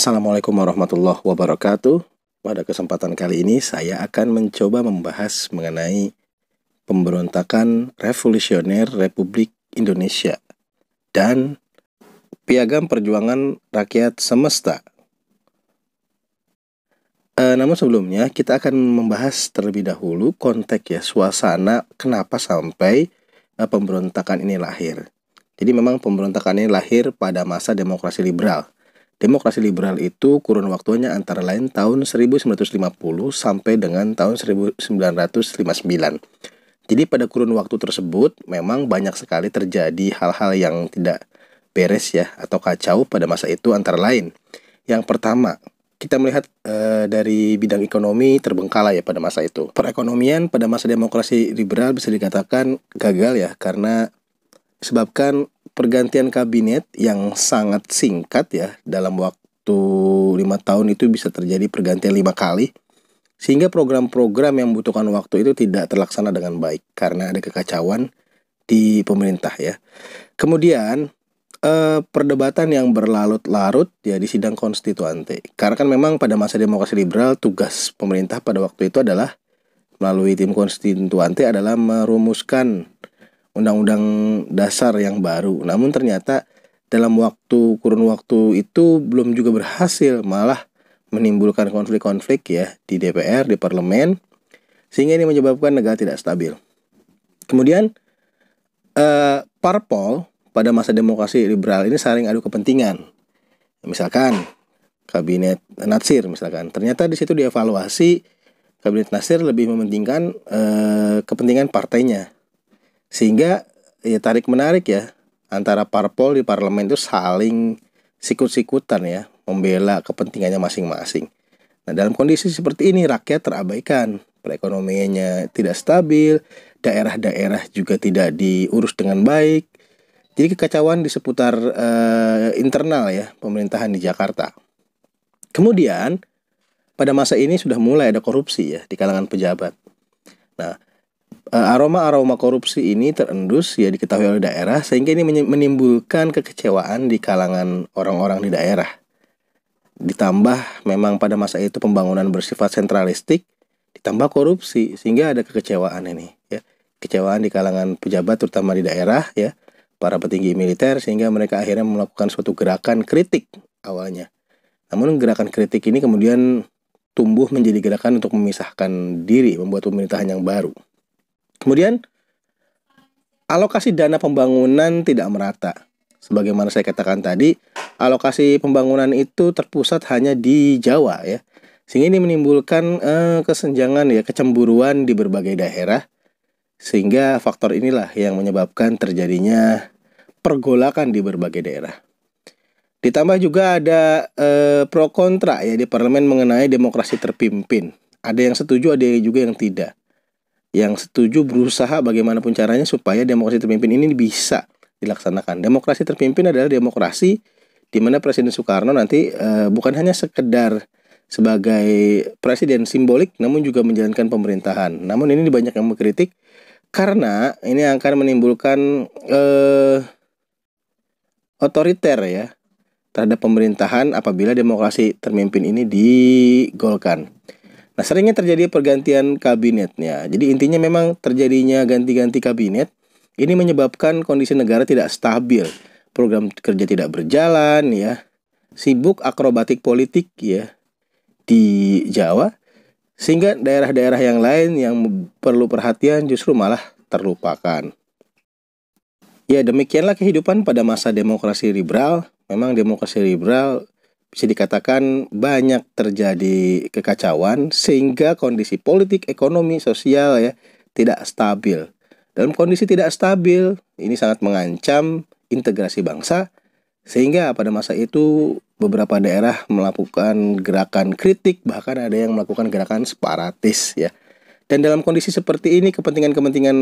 Assalamualaikum warahmatullahi wabarakatuh. Pada kesempatan kali ini saya akan mencoba membahas mengenai pemberontakan revolusioner Republik Indonesia dan Piagam Perjuangan Rakyat Semesta. E, namun sebelumnya kita akan membahas terlebih dahulu konteks ya suasana kenapa sampai e, pemberontakan ini lahir. Jadi memang pemberontakan ini lahir pada masa demokrasi liberal Demokrasi liberal itu kurun waktunya antara lain tahun 1950 sampai dengan tahun 1959. Jadi pada kurun waktu tersebut memang banyak sekali terjadi hal-hal yang tidak beres ya atau kacau pada masa itu antara lain. Yang pertama, kita melihat e, dari bidang ekonomi terbengkalai ya pada masa itu. Perekonomian pada masa demokrasi liberal bisa dikatakan gagal ya karena disebabkan pergantian kabinet yang sangat singkat ya dalam waktu lima tahun itu bisa terjadi pergantian lima kali sehingga program-program yang membutuhkan waktu itu tidak terlaksana dengan baik karena ada kekacauan di pemerintah ya. Kemudian eh, perdebatan yang berlarut-larut ya di sidang konstituante karena kan memang pada masa demokrasi liberal tugas pemerintah pada waktu itu adalah melalui tim konstituante adalah merumuskan undang-undang dasar yang baru. Namun ternyata dalam waktu kurun waktu itu belum juga berhasil, malah menimbulkan konflik-konflik ya di DPR, di parlemen, sehingga ini menyebabkan negara tidak stabil. Kemudian eh, parpol pada masa demokrasi liberal ini saling adu kepentingan. Misalkan kabinet Nasir misalkan, ternyata di situ dievaluasi kabinet Nasir lebih mementingkan eh, kepentingan partainya sehingga ya tarik menarik ya antara parpol di parlemen itu saling sikut-sikutan ya membela kepentingannya masing-masing. Nah dalam kondisi seperti ini rakyat terabaikan perekonomiannya tidak stabil, daerah-daerah juga tidak diurus dengan baik. Jadi kekacauan di seputar eh, internal ya pemerintahan di Jakarta. Kemudian pada masa ini sudah mulai ada korupsi ya di kalangan pejabat. Nah, Aroma-aroma eh, korupsi ini terendus ya diketahui oleh daerah sehingga ini menimbulkan kekecewaan di kalangan orang-orang di daerah. Ditambah memang pada masa itu pembangunan bersifat sentralistik, ditambah korupsi sehingga ada kekecewaan ini ya. Kecewaan di kalangan pejabat terutama di daerah ya, para petinggi militer sehingga mereka akhirnya melakukan suatu gerakan kritik awalnya. Namun gerakan kritik ini kemudian tumbuh menjadi gerakan untuk memisahkan diri, membuat pemerintahan yang baru. Kemudian alokasi dana pembangunan tidak merata. Sebagaimana saya katakan tadi, alokasi pembangunan itu terpusat hanya di Jawa ya. Sehingga ini menimbulkan eh, kesenjangan ya, kecemburuan di berbagai daerah. Sehingga faktor inilah yang menyebabkan terjadinya pergolakan di berbagai daerah. Ditambah juga ada eh, pro kontra ya di parlemen mengenai demokrasi terpimpin. Ada yang setuju, ada juga yang tidak yang setuju berusaha bagaimanapun caranya supaya demokrasi terpimpin ini bisa dilaksanakan. Demokrasi terpimpin adalah demokrasi di mana Presiden Soekarno nanti e, bukan hanya sekedar sebagai presiden simbolik namun juga menjalankan pemerintahan. Namun ini banyak yang mengkritik karena ini akan menimbulkan e, otoriter ya terhadap pemerintahan apabila demokrasi terpimpin ini digolkan. Nah, seringnya terjadi pergantian kabinetnya. Jadi intinya memang terjadinya ganti-ganti kabinet ini menyebabkan kondisi negara tidak stabil, program kerja tidak berjalan ya. Sibuk akrobatik politik ya di Jawa sehingga daerah-daerah yang lain yang perlu perhatian justru malah terlupakan. Ya, demikianlah kehidupan pada masa demokrasi liberal. Memang demokrasi liberal bisa dikatakan banyak terjadi kekacauan sehingga kondisi politik, ekonomi, sosial ya tidak stabil. Dalam kondisi tidak stabil, ini sangat mengancam integrasi bangsa sehingga pada masa itu beberapa daerah melakukan gerakan kritik bahkan ada yang melakukan gerakan separatis ya. Dan dalam kondisi seperti ini kepentingan-kepentingan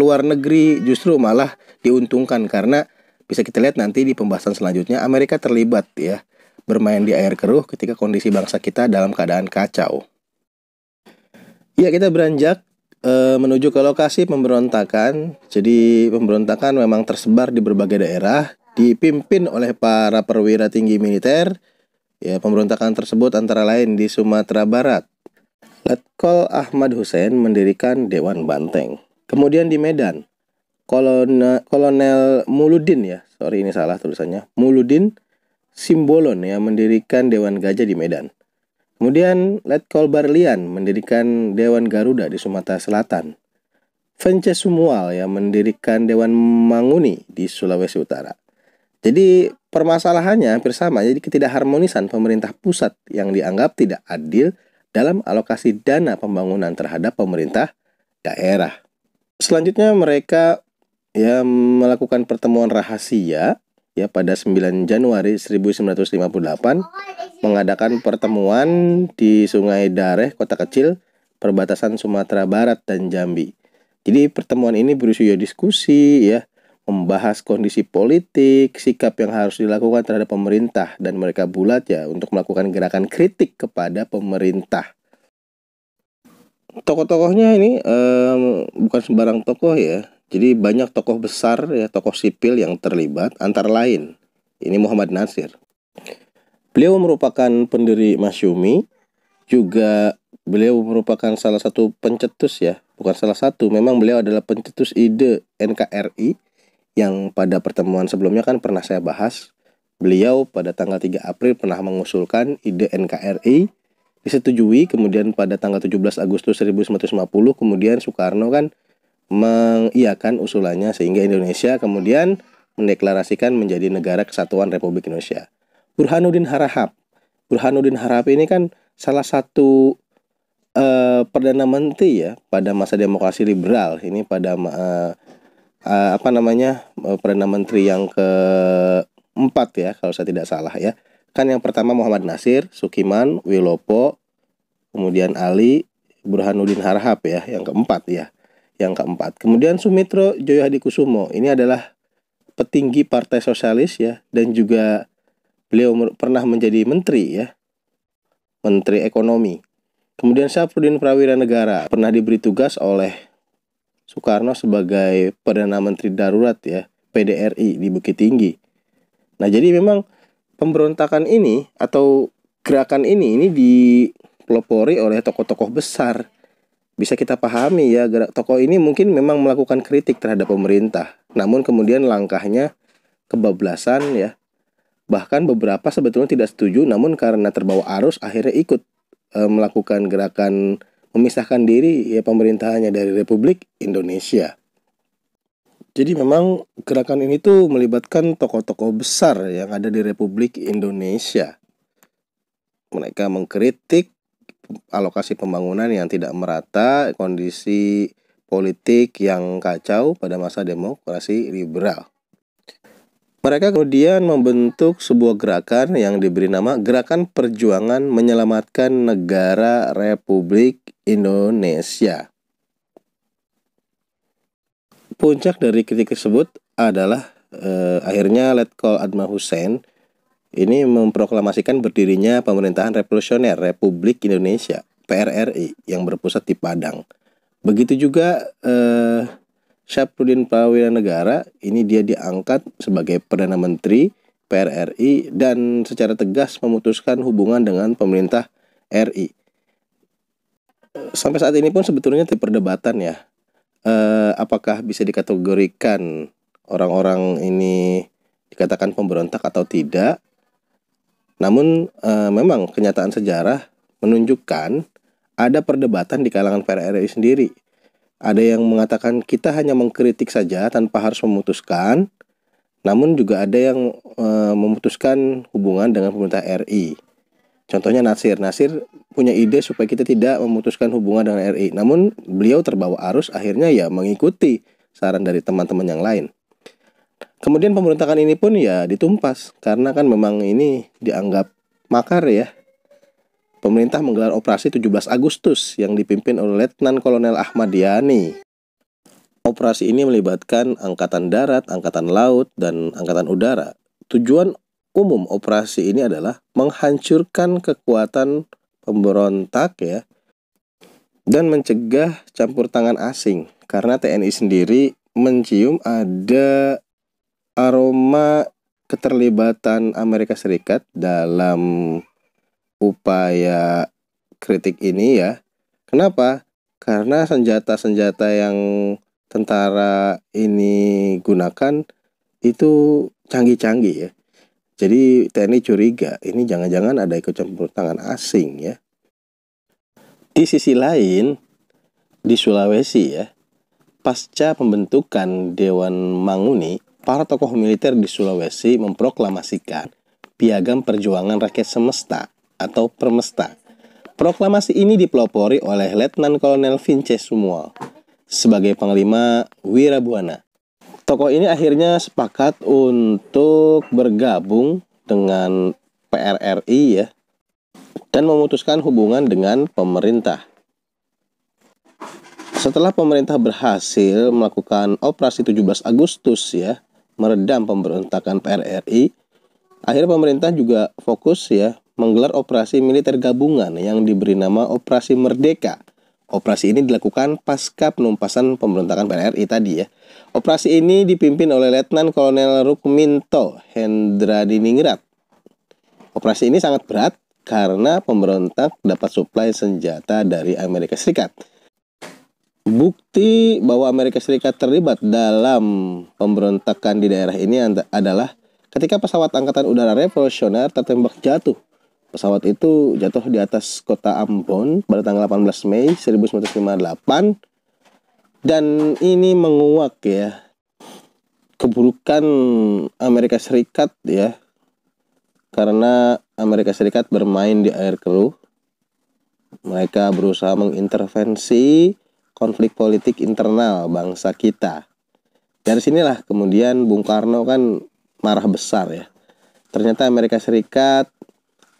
luar negeri justru malah diuntungkan karena bisa kita lihat nanti di pembahasan selanjutnya Amerika terlibat ya bermain di air keruh ketika kondisi bangsa kita dalam keadaan kacau. Ya, kita beranjak e, menuju ke lokasi pemberontakan. Jadi, pemberontakan memang tersebar di berbagai daerah, dipimpin oleh para perwira tinggi militer. Ya, pemberontakan tersebut antara lain di Sumatera Barat. Letkol Ahmad Hussein mendirikan Dewan Banteng. Kemudian di Medan, Kolonel, Kolonel Muludin ya, sorry ini salah tulisannya, Muludin Simbolon yang mendirikan Dewan Gajah di Medan. Kemudian Letkol Barlian mendirikan Dewan Garuda di Sumatera Selatan. Vence Sumual yang mendirikan Dewan Manguni di Sulawesi Utara. Jadi permasalahannya hampir sama, jadi ketidakharmonisan pemerintah pusat yang dianggap tidak adil dalam alokasi dana pembangunan terhadap pemerintah daerah. Selanjutnya mereka ya melakukan pertemuan rahasia ya pada 9 Januari 1958 mengadakan pertemuan di Sungai Dareh, kota kecil, perbatasan Sumatera Barat dan Jambi. Jadi pertemuan ini berusia diskusi ya, membahas kondisi politik, sikap yang harus dilakukan terhadap pemerintah dan mereka bulat ya untuk melakukan gerakan kritik kepada pemerintah. Tokoh-tokohnya ini um, bukan sembarang tokoh ya, jadi banyak tokoh besar ya tokoh sipil yang terlibat antara lain ini Muhammad Nasir. Beliau merupakan pendiri Masyumi juga beliau merupakan salah satu pencetus ya, bukan salah satu, memang beliau adalah pencetus ide NKRI yang pada pertemuan sebelumnya kan pernah saya bahas. Beliau pada tanggal 3 April pernah mengusulkan ide NKRI disetujui kemudian pada tanggal 17 Agustus 1950 kemudian Soekarno kan mengiakan usulannya sehingga Indonesia kemudian mendeklarasikan menjadi negara kesatuan Republik Indonesia. Burhanuddin Harahap. Burhanuddin Harahap ini kan salah satu uh, perdana menteri ya pada masa demokrasi liberal. Ini pada uh, uh, apa namanya? Uh, perdana menteri yang keempat ya kalau saya tidak salah ya. Kan yang pertama Muhammad Nasir, Sukiman, Wilopo, kemudian Ali, Burhanuddin Harahap ya, yang keempat ya yang keempat. Kemudian Sumitro Joyo Hadikusumo ini adalah petinggi Partai Sosialis ya dan juga beliau pernah menjadi menteri ya. Menteri Ekonomi. Kemudian Syafruddin Prawira Negara pernah diberi tugas oleh Soekarno sebagai Perdana Menteri Darurat ya, PDRI di Bukit Tinggi. Nah, jadi memang pemberontakan ini atau gerakan ini ini dipelopori oleh tokoh-tokoh besar bisa kita pahami ya gerak tokoh ini mungkin memang melakukan kritik terhadap pemerintah namun kemudian langkahnya kebablasan ya bahkan beberapa sebetulnya tidak setuju namun karena terbawa arus akhirnya ikut e, melakukan gerakan memisahkan diri ya pemerintahannya dari Republik Indonesia jadi memang gerakan ini tuh melibatkan tokoh-tokoh besar yang ada di Republik Indonesia mereka mengkritik alokasi pembangunan yang tidak merata, kondisi politik yang kacau pada masa demokrasi liberal. Mereka kemudian membentuk sebuah gerakan yang diberi nama Gerakan Perjuangan Menyelamatkan Negara Republik Indonesia. Puncak dari kritik tersebut adalah eh, akhirnya Letkol Adma Hussein ini memproklamasikan berdirinya pemerintahan revolusioner Republik Indonesia PRRI yang berpusat di Padang. Begitu juga eh, Syafruddin Negara ini dia diangkat sebagai perdana menteri PRRI dan secara tegas memutuskan hubungan dengan pemerintah RI. Sampai saat ini pun sebetulnya di perdebatan ya, eh, apakah bisa dikategorikan orang-orang ini dikatakan pemberontak atau tidak namun e, memang kenyataan sejarah menunjukkan ada perdebatan di kalangan PRRI sendiri. Ada yang mengatakan kita hanya mengkritik saja tanpa harus memutuskan. Namun juga ada yang e, memutuskan hubungan dengan pemerintah RI. Contohnya Nasir. Nasir punya ide supaya kita tidak memutuskan hubungan dengan RI. Namun beliau terbawa arus akhirnya ya mengikuti saran dari teman-teman yang lain. Kemudian pemberontakan ini pun ya ditumpas karena kan memang ini dianggap makar ya. Pemerintah menggelar operasi 17 Agustus yang dipimpin oleh Letnan Kolonel Ahmad Yani. Operasi ini melibatkan angkatan darat, angkatan laut, dan angkatan udara. Tujuan umum operasi ini adalah menghancurkan kekuatan pemberontak ya dan mencegah campur tangan asing karena TNI sendiri mencium ada aroma keterlibatan Amerika Serikat dalam upaya kritik ini ya. Kenapa? Karena senjata-senjata yang tentara ini gunakan itu canggih-canggih ya. Jadi TNI curiga, ini jangan-jangan ada ikut campur tangan asing ya. Di sisi lain, di Sulawesi ya, pasca pembentukan Dewan Manguni para tokoh militer di Sulawesi memproklamasikan Piagam Perjuangan Rakyat Semesta atau Permesta. Proklamasi ini dipelopori oleh Letnan Kolonel Vinces Sumual sebagai Panglima Wirabuana. Tokoh ini akhirnya sepakat untuk bergabung dengan PRRI ya dan memutuskan hubungan dengan pemerintah. Setelah pemerintah berhasil melakukan operasi 17 Agustus ya meredam pemberontakan PRRI, akhirnya pemerintah juga fokus ya menggelar operasi militer gabungan yang diberi nama Operasi Merdeka. Operasi ini dilakukan pasca penumpasan pemberontakan PRRI tadi ya. Operasi ini dipimpin oleh Letnan Kolonel Rukminto Hendra Diningrat. Operasi ini sangat berat karena pemberontak dapat suplai senjata dari Amerika Serikat. Bukti bahwa Amerika Serikat terlibat dalam pemberontakan di daerah ini adalah ketika pesawat Angkatan Udara Revolusioner tertembak jatuh. Pesawat itu jatuh di atas kota Ambon pada tanggal 18 Mei 1958 dan ini menguak ya keburukan Amerika Serikat ya karena Amerika Serikat bermain di air keruh mereka berusaha mengintervensi konflik politik internal bangsa kita. Dari sinilah kemudian Bung Karno kan marah besar ya. Ternyata Amerika Serikat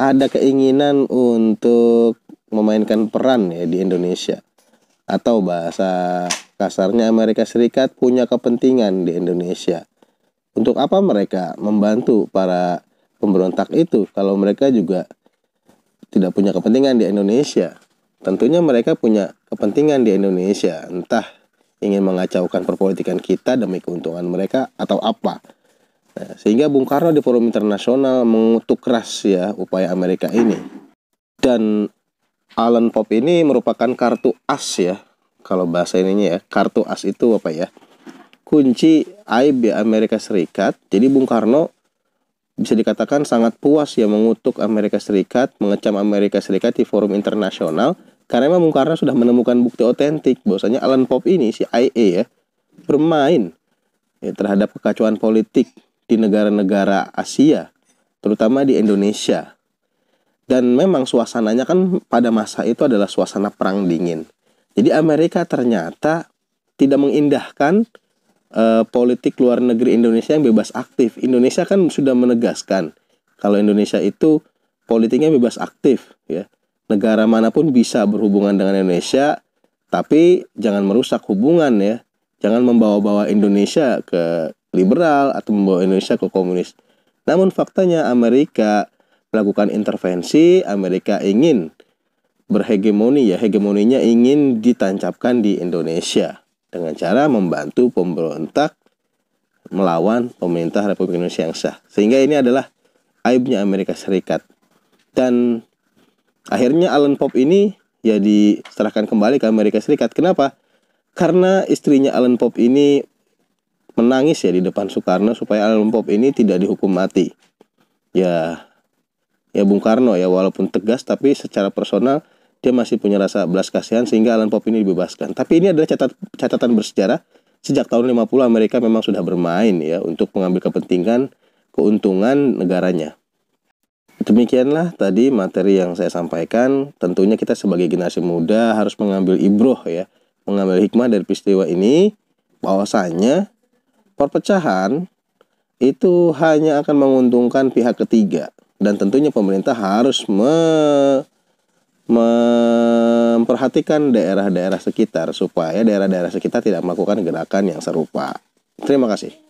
ada keinginan untuk memainkan peran ya di Indonesia. Atau bahasa kasarnya Amerika Serikat punya kepentingan di Indonesia. Untuk apa mereka membantu para pemberontak itu kalau mereka juga tidak punya kepentingan di Indonesia? Tentunya mereka punya kepentingan di Indonesia, entah ingin mengacaukan perpolitikan kita demi keuntungan mereka atau apa. Nah, sehingga Bung Karno di forum internasional mengutuk keras ya upaya Amerika ini. Dan Alan Pop ini merupakan kartu as ya. Kalau bahasa ininya ya, kartu as itu apa ya? Kunci aib Amerika Serikat. Jadi Bung Karno bisa dikatakan sangat puas ya mengutuk Amerika Serikat, mengecam Amerika Serikat di forum internasional karena memang Bung Karno sudah menemukan bukti otentik bahwasanya Alan Pop ini si IE ya bermain ya, terhadap kekacauan politik di negara-negara Asia, terutama di Indonesia. Dan memang suasananya kan pada masa itu adalah suasana perang dingin. Jadi Amerika ternyata tidak mengindahkan uh, politik luar negeri Indonesia yang bebas aktif. Indonesia kan sudah menegaskan kalau Indonesia itu politiknya bebas aktif ya negara manapun bisa berhubungan dengan Indonesia, tapi jangan merusak hubungan ya. Jangan membawa-bawa Indonesia ke liberal atau membawa Indonesia ke komunis. Namun faktanya Amerika melakukan intervensi, Amerika ingin berhegemoni ya, hegemoninya ingin ditancapkan di Indonesia dengan cara membantu pemberontak melawan pemerintah Republik Indonesia yang sah. Sehingga ini adalah aibnya Amerika Serikat. Dan Akhirnya Alan Pope ini ya diserahkan kembali ke Amerika Serikat. Kenapa? Karena istrinya Alan Pope ini menangis ya di depan Soekarno supaya Alan Pope ini tidak dihukum mati. Ya, ya Bung Karno ya walaupun tegas tapi secara personal dia masih punya rasa belas kasihan sehingga Alan Pope ini dibebaskan. Tapi ini adalah catat, catatan bersejarah. Sejak tahun 50 Amerika memang sudah bermain ya untuk mengambil kepentingan keuntungan negaranya. Demikianlah tadi materi yang saya sampaikan. Tentunya kita sebagai generasi muda harus mengambil ibroh ya, mengambil hikmah dari peristiwa ini bahwasanya perpecahan itu hanya akan menguntungkan pihak ketiga dan tentunya pemerintah harus me memperhatikan daerah-daerah sekitar supaya daerah-daerah sekitar tidak melakukan gerakan yang serupa. Terima kasih.